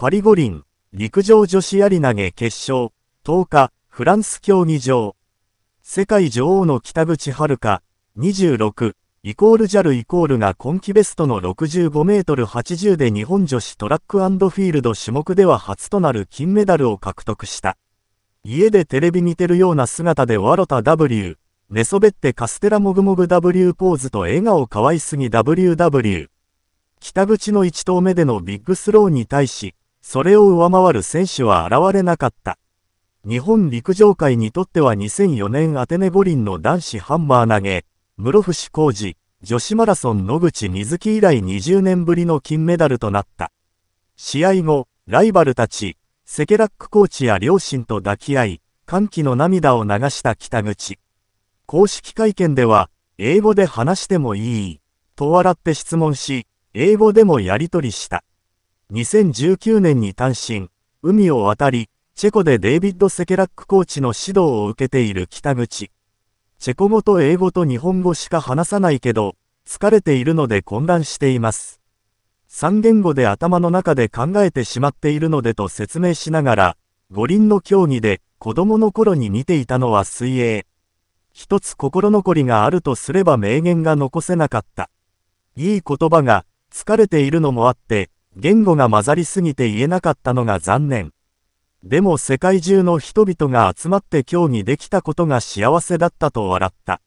パリ五輪、陸上女子やり投げ決勝、10日、フランス競技場。世界女王の北口春香、26、イコールジャルイコールが今季ベストの65メートル80で日本女子トラックフィールド種目では初となる金メダルを獲得した。家でテレビ見てるような姿でワロタ W、寝そべってカステラもぐもぐ W ポーズと笑顔可愛すぎ WW。北口の1投目でのビッグスローに対し、それを上回る選手は現れなかった。日本陸上界にとっては2004年アテネ五輪の男子ハンマー投げ、室伏浩二、女子マラソン野口瑞希以来20年ぶりの金メダルとなった。試合後、ライバルたち、セケラックコーチや両親と抱き合い、歓喜の涙を流した北口。公式会見では、英語で話してもいい、と笑って質問し、英語でもやり取りした。2019年に単身、海を渡り、チェコでデイビッド・セケラックコーチの指導を受けている北口。チェコ語と英語と日本語しか話さないけど、疲れているので混乱しています。三言語で頭の中で考えてしまっているのでと説明しながら、五輪の競技で子供の頃に見ていたのは水泳。一つ心残りがあるとすれば名言が残せなかった。いい言葉が、疲れているのもあって、言語が混ざりすぎて言えなかったのが残念。でも世界中の人々が集まって協議できたことが幸せだったと笑った。